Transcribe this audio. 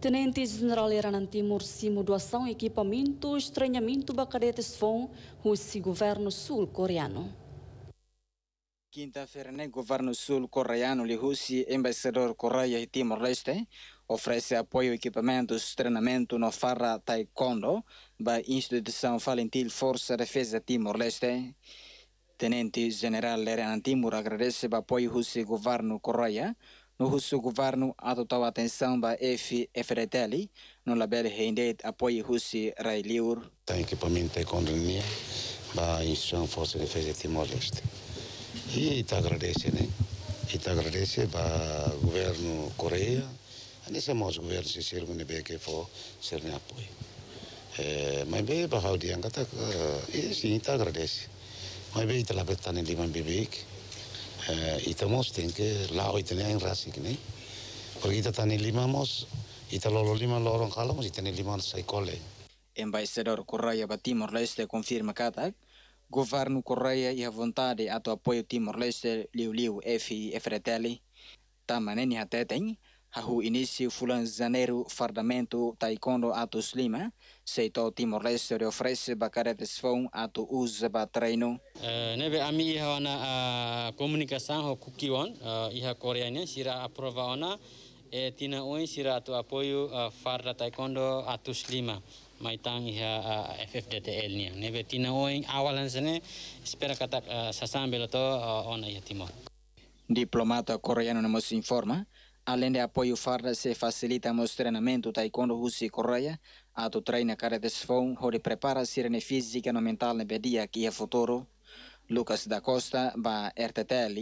Tenente General Hernán Timor Simo doação e equipamentos treinamento para cadetes FON, o governo sul-coreano. Quinta-feira, o né, governo sul-coreano e Rússia, embaixador Correia e Timor-Leste, oferece apoio e equipamentos treinamento no Farra Taekwondo, da instituição Falentil Força Defesa Timor-Leste. Tenente General Hernán Timor agradece o apoio russo governo Correia no russo governo, a total atenção da FFRTL, no label rendet apoio russo railiur. Tem equipamento de condomínio para a instituição Força de Defesa de Timor-Leste. E está agradecendo, né? E está agradecendo para o governo Coreia, nesse modo o governo se serve bem que for ser de apoio. É, mas bem, para o dia, sim, está agradecendo. Mas bem, está lá para estar em Liman Bibique. Uh, ita mos tengke lao ita ne ang rasik ni. Kung ita tani lima mus, kita lolo lima lorong kalau mus, kita ne lima sekolah. ikole. Embaixador Correia ba Timor Leste confirma kata, Governo Correia ha e a vontade ato apoio Timor Leste liu liu FI e Fretelli, tamanen ni ha au inisy volan janeiro fardamento taekôndro ato slima eh? seto timor leste reo fresy bakarefesy fon ato Neve, batraino eh, nebe ami iha ona comunicação eh, ho kuki on iha koreania sira aprova ona e tina oi sira ato apoio farda taekôndro ato slima maitang iha FFDTL nia neve tina oi awalan sene espera katak sasambelo to ona iha timor Diplomata coreano nos informa Além de apoio farda, se facilita o treinamento taekwondo russo e correia. A tu treina cara de sfão, onde prepara sirene física e mental no dia que é futuro. Lucas da Costa, ba RTTL,